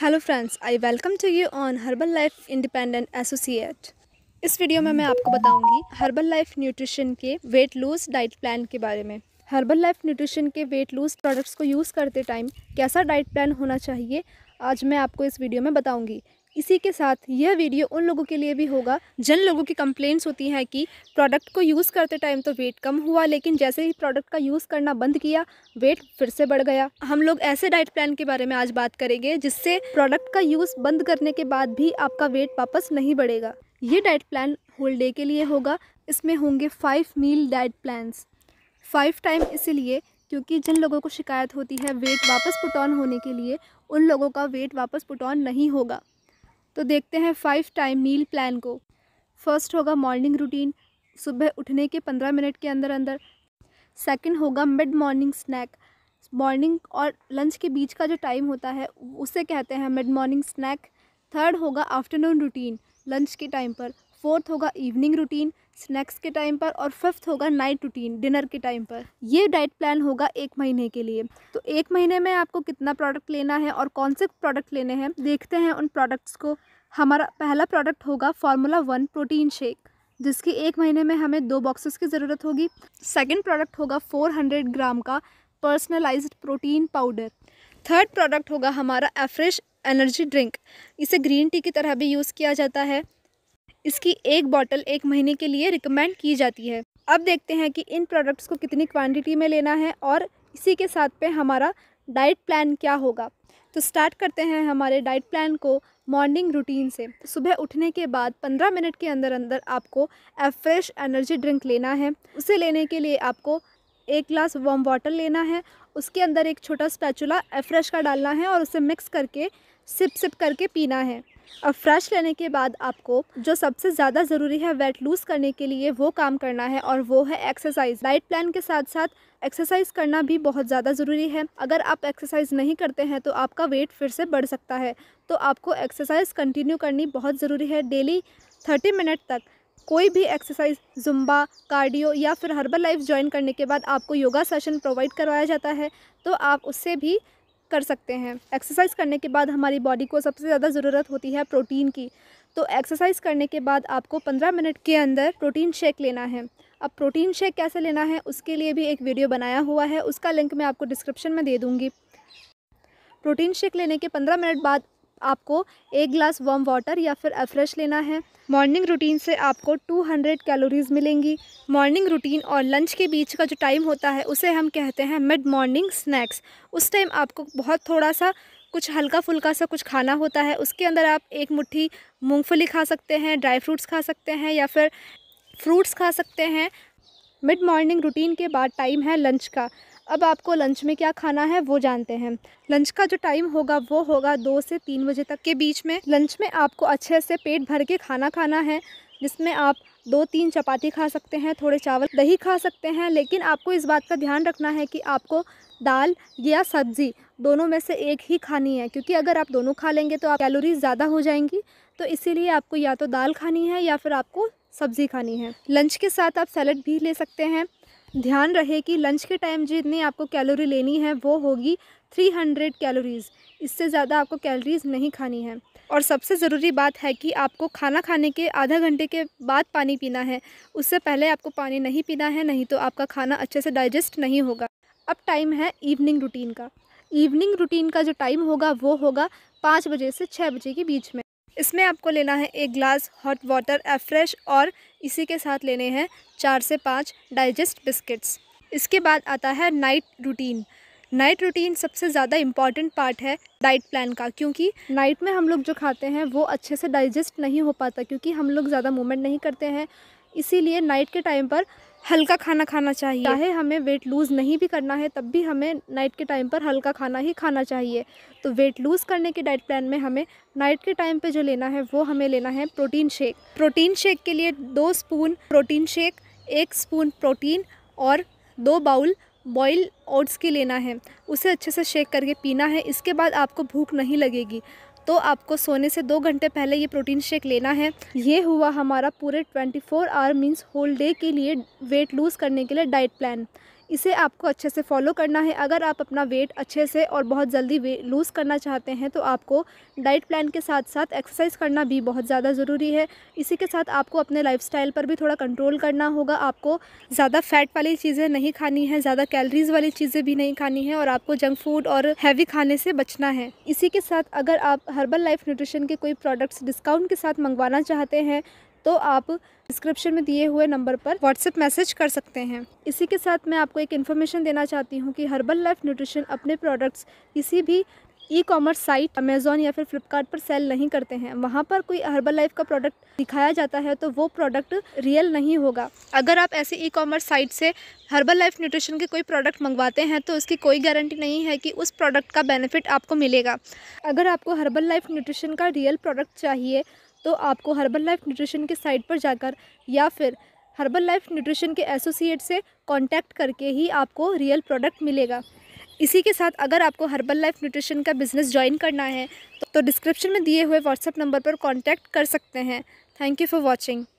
hello friends I welcome to you on Herbalife independent associate इस video में मैं आपको बताऊंगी हर्बल लाइफ न्यूट्रिशन के वेट लूज डाइट प्लान के बारे में हर्बल लाइफ न्यूट्रिशन के वेट लूज प्रोडक्ट्स को यूज़ करते टाइम कैसा डाइट प्लान होना चाहिए आज मैं आपको इस वीडियो में बताऊंगी इसी के साथ यह वीडियो उन लोगों के लिए भी होगा जिन लोगों की कंप्लेंट्स होती हैं कि प्रोडक्ट को यूज़ करते टाइम तो वेट कम हुआ लेकिन जैसे ही प्रोडक्ट का यूज़ करना बंद किया वेट फिर से बढ़ गया हम लोग ऐसे डाइट प्लान के बारे में आज बात करेंगे जिससे प्रोडक्ट का यूज़ बंद करने के बाद भी आपका वेट वापस नहीं बढ़ेगा ये डाइट प्लान होल डे के लिए होगा इसमें होंगे five meal diet plans five time इसीलिए क्योंकि जिन लोगों को शिकायत होती है वेट वापस पुट ऑन होने के लिए उन लोगों का वेट वापस पुट ऑन नहीं होगा तो देखते हैं फाइव टाइम मील प्लान को फर्स्ट होगा मॉर्निंग रूटीन सुबह उठने के पंद्रह मिनट के अंदर अंदर सेकंड होगा मिड मॉर्निंग स्नैक मॉर्निंग और लंच के बीच का जो टाइम होता है उसे कहते हैं मिड मॉर्निंग स्नैक थर्ड होगा आफ्टरनून रूटीन लंच के टाइम पर फोर्थ होगा इवनिंग रूटीन स्नैक्स के टाइम पर और फिफ्थ होगा नाइट रूटीन डिनर के टाइम पर ये डाइट प्लान होगा एक महीने के लिए तो एक महीने में आपको कितना प्रोडक्ट लेना है और कौन से प्रोडक्ट लेने हैं देखते हैं उन प्रोडक्ट्स को हमारा पहला प्रोडक्ट होगा फार्मूला वन प्रोटीन शेक जिसकी एक महीने में हमें दो बॉक्सेस की ज़रूरत होगी सेकेंड प्रोडक्ट होगा फोर ग्राम का personalized protein powder third product होगा हमारा एफ्रेश एनर्जी ड्रिंक इसे ग्रीन टी की तरह भी यूज़ किया जाता है इसकी एक बॉटल एक महीने के लिए रिकमेंड की जाती है अब देखते हैं कि इन प्रोडक्ट्स को कितनी क्वांटिटी में लेना है और इसी के साथ पे हमारा डाइट प्लान क्या होगा तो स्टार्ट करते हैं हमारे डाइट प्लान को मॉर्निंग रूटीन से सुबह उठने के बाद 15 मिनट के अंदर अंदर आपको एफ्रेश एनर्जी ड्रिंक लेना है उसे लेने के लिए आपको एक ग्लास वॉम वाटर लेना है उसके अंदर एक छोटा स्पैचुला एफ्रेश का डालना है और उसे मिक्स करके सिप सिप करके पीना है अब फ्रेश लेने के बाद आपको जो सबसे ज़्यादा ज़रूरी है वेट लूज़ करने के लिए वो काम करना है और वो है एक्सरसाइज डाइट प्लान के साथ साथ एक्सरसाइज करना भी बहुत ज़्यादा ज़रूरी है अगर आप एक्सरसाइज नहीं करते हैं तो आपका वेट फिर से बढ़ सकता है तो आपको एक्सरसाइज कंटिन्यू करनी बहुत ज़रूरी है डेली थर्टी मिनट तक कोई भी एक्सरसाइज जुम्बा कार्डियो या फिर हर्बल लाइफ ज्वाइन करने के बाद आपको योगा सेशन प्रोवाइड करवाया जाता है तो आप उससे भी कर सकते हैं एक्सरसाइज करने के बाद हमारी बॉडी को सबसे ज़्यादा ज़रूरत होती है प्रोटीन की तो एक्सरसाइज करने के बाद आपको पंद्रह मिनट के अंदर प्रोटीन शेक लेना है अब प्रोटीन शेक कैसे लेना है उसके लिए भी एक वीडियो बनाया हुआ है उसका लिंक मैं आपको डिस्क्रिप्शन में दे दूँगी प्रोटीन शेक लेने के पंद्रह मिनट बाद आपको एक ग्लास वार्म वाटर या फिर अफ्रेश लेना है मॉर्निंग रूटीन से आपको 200 कैलोरीज़ मिलेंगी मॉर्निंग रूटीन और लंच के बीच का जो टाइम होता है उसे हम कहते हैं मिड मॉर्निंग स्नैक्स उस टाइम आपको बहुत थोड़ा सा कुछ हल्का फुल्का सा कुछ खाना होता है उसके अंदर आप एक मुट्ठी मूंगफली खा सकते हैं ड्राई फ्रूट्स खा सकते हैं या फिर फ्रूट्स खा सकते हैं मिड मॉर्निंग रूटीन के बाद टाइम है लंच का अब आपको लंच में क्या खाना है वो जानते हैं लंच का जो टाइम होगा वो होगा दो से तीन बजे तक के बीच में लंच में आपको अच्छे से पेट भर के खाना खाना है जिसमें आप दो तीन चपाती खा सकते हैं थोड़े चावल दही खा सकते हैं लेकिन आपको इस बात का ध्यान रखना है कि आपको दाल या सब्ज़ी दोनों में से एक ही खानी है क्योंकि अगर आप दोनों खा लेंगे तो आप कैलोरीज ज़्यादा हो जाएंगी तो इसीलिए आपको या तो दाल खानी है या फिर आपको सब्ज़ी खानी है लंच के साथ आप सैलड भी ले सकते हैं ध्यान रहे कि लंच के टाइम जितनी आपको कैलोरी लेनी है वो होगी 300 कैलोरीज़ इससे ज़्यादा आपको कैलोरीज़ नहीं खानी है और सबसे ज़रूरी बात है कि आपको खाना खाने के आधा घंटे के बाद पानी पीना है उससे पहले आपको पानी नहीं पीना है नहीं तो आपका खाना अच्छे से डाइजेस्ट नहीं होगा अब टाइम है इवनिंग रूटीन का इवनिंग रूटीन का जो टाइम होगा वो होगा पाँच बजे से छः बजे के बीच में इसमें आपको लेना है एक ग्लास हॉट वाटर एफ्रेश और इसी के साथ लेने हैं चार से पाँच डाइजेस्ट बिस्किट्स इसके बाद आता है नाइट रूटीन नाइट रूटीन सबसे ज़्यादा इम्पॉर्टेंट पार्ट है डाइट प्लान का क्योंकि नाइट में हम लोग जो खाते हैं वो अच्छे से डाइजेस्ट नहीं हो पाता क्योंकि हम लोग ज़्यादा मूवमेंट नहीं करते हैं इसीलिए नाइट के टाइम पर हल्का खाना खाना चाहिए चाहे हमें वेट लूज़ नहीं भी करना है तब भी हमें नाइट के टाइम पर हल्का खाना ही खाना चाहिए तो वेट लूज़ करने के डाइट प्लान में हमें नाइट के टाइम पे जो लेना है वो हमें लेना है प्रोटीन शेक प्रोटीन शेक के लिए दो स्पून प्रोटीन शेक एक स्पून प्रोटीन और दो बाउल बॉयल ओट्स की लेना है उसे अच्छे से शेक करके पीना है इसके बाद आपको भूख नहीं लगेगी तो आपको सोने से दो घंटे पहले ये प्रोटीन शेक लेना है ये हुआ हमारा पूरे 24 आवर मीन्स होल डे के लिए वेट लूज़ करने के लिए डाइट प्लान इसे आपको अच्छे से फॉलो करना है अगर आप अपना वेट अच्छे से और बहुत जल्दी लूज़ करना चाहते हैं तो आपको डाइट प्लान के साथ साथ एक्सरसाइज करना भी बहुत ज़्यादा ज़रूरी है इसी के साथ आपको अपने लाइफ पर भी थोड़ा कंट्रोल करना होगा आपको ज़्यादा फ़ैट वाली चीज़ें नहीं खानी है ज़्यादा कैलरीज़ वाली चीज़ें भी नहीं खानी है और आपको जंक फूड और हैवी खाने से बचना है इसी के साथ अगर आप हर्बल लाइफ न्यूट्रिशन के कोई प्रोडक्ट्स डिस्काउंट के साथ मंगवाना चाहते हैं तो आप डिस्क्रिप्शन में दिए हुए नंबर पर व्हाट्सएप मैसेज कर सकते हैं इसी के साथ मैं आपको एक इन्फॉर्मेशन देना चाहती हूँ कि हर्बल लाइफ न्यूट्रिशन अपने प्रोडक्ट्स किसी भी ई कॉमर्स साइट अमेज़ोन या फिर फ्लिपकार्ट पर सेल नहीं करते हैं वहाँ पर कोई हर्बल लाइफ का प्रोडक्ट दिखाया जाता है तो वो प्रोडक्ट रियल नहीं होगा अगर आप ऐसे ई कॉमर्स साइट से हर्बल लाइफ न्यूट्रिशन के कोई प्रोडक्ट मंगवाते हैं तो उसकी कोई गारंटी नहीं है कि उस प्रोडक्ट का बेनिफिट आपको मिलेगा अगर आपको हर्बल लाइफ न्यूट्रिशन का रियल प्रोडक्ट चाहिए तो आपको हर्बल लाइफ न्यूट्रिशन के साइट पर जाकर या फिर हर्बल लाइफ न्यूट्रिशन के एसोसिएट से कांटेक्ट करके ही आपको रियल प्रोडक्ट मिलेगा इसी के साथ अगर आपको हर्बल लाइफ न्यूट्रिशन का बिज़नेस ज्वाइन करना है तो डिस्क्रिप्शन में दिए हुए व्हाट्सएप नंबर पर कॉन्टैक्ट कर सकते हैं थैंक यू फॉर वॉचिंग